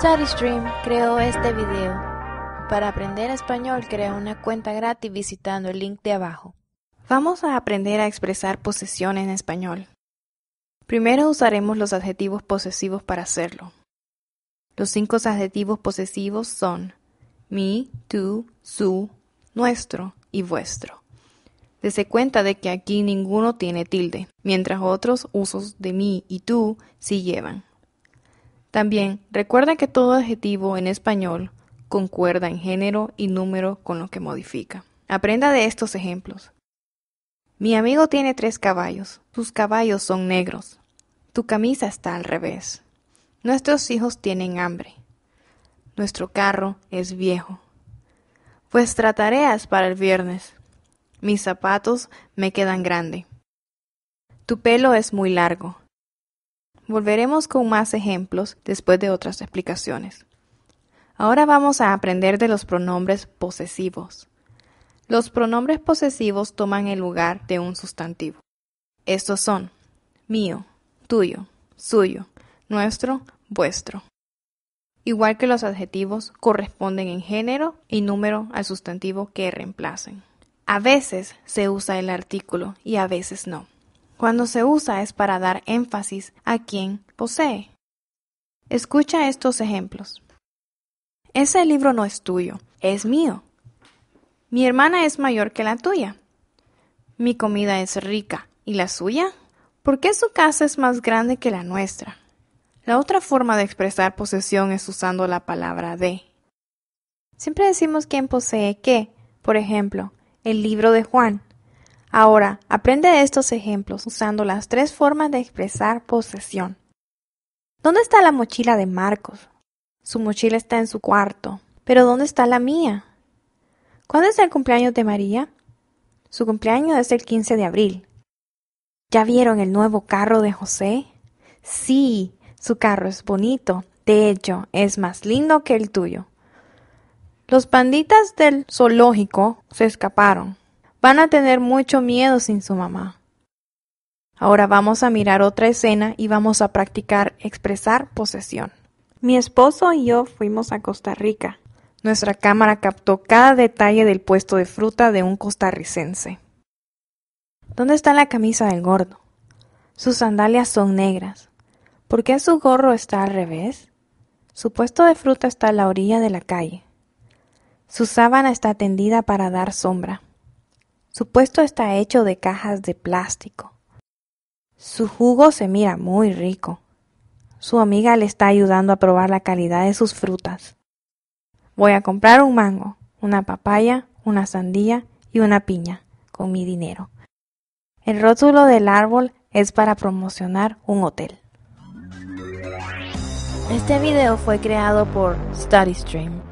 StudyStream creó este video. Para aprender español crea una cuenta gratis visitando el link de abajo. Vamos a aprender a expresar posesión en español. Primero usaremos los adjetivos posesivos para hacerlo. Los cinco adjetivos posesivos son mi, tu, su, nuestro y vuestro. Dese cuenta de que aquí ninguno tiene tilde, mientras otros usos de mi y tú sí llevan. También recuerda que todo adjetivo en español concuerda en género y número con lo que modifica. Aprenda de estos ejemplos. Mi amigo tiene tres caballos. Sus caballos son negros. Tu camisa está al revés. Nuestros hijos tienen hambre. Nuestro carro es viejo. Vuestra tarea es para el viernes. Mis zapatos me quedan grande. Tu pelo es muy largo. Volveremos con más ejemplos después de otras explicaciones. Ahora vamos a aprender de los pronombres posesivos. Los pronombres posesivos toman el lugar de un sustantivo. Estos son mío, tuyo, suyo, nuestro, vuestro. Igual que los adjetivos, corresponden en género y número al sustantivo que reemplacen. A veces se usa el artículo y a veces no. Cuando se usa es para dar énfasis a quien posee. Escucha estos ejemplos. Ese libro no es tuyo, es mío. Mi hermana es mayor que la tuya. Mi comida es rica. ¿Y la suya? ¿Por qué su casa es más grande que la nuestra? La otra forma de expresar posesión es usando la palabra de. Siempre decimos quién posee qué. Por ejemplo, el libro de Juan Ahora, aprende estos ejemplos usando las tres formas de expresar posesión. ¿Dónde está la mochila de Marcos? Su mochila está en su cuarto. ¿Pero dónde está la mía? ¿Cuándo es el cumpleaños de María? Su cumpleaños es el 15 de abril. ¿Ya vieron el nuevo carro de José? Sí, su carro es bonito. De hecho, es más lindo que el tuyo. Los panditas del zoológico se escaparon van a tener mucho miedo sin su mamá. Ahora vamos a mirar otra escena y vamos a practicar expresar posesión. Mi esposo y yo fuimos a Costa Rica. Nuestra cámara captó cada detalle del puesto de fruta de un costarricense. ¿Dónde está la camisa del gordo? Sus sandalias son negras. ¿Por qué su gorro está al revés? Su puesto de fruta está a la orilla de la calle. Su sábana está tendida para dar sombra. Su puesto está hecho de cajas de plástico. Su jugo se mira muy rico. Su amiga le está ayudando a probar la calidad de sus frutas. Voy a comprar un mango, una papaya, una sandía y una piña con mi dinero. El rótulo del árbol es para promocionar un hotel. Este video fue creado por StudyStream.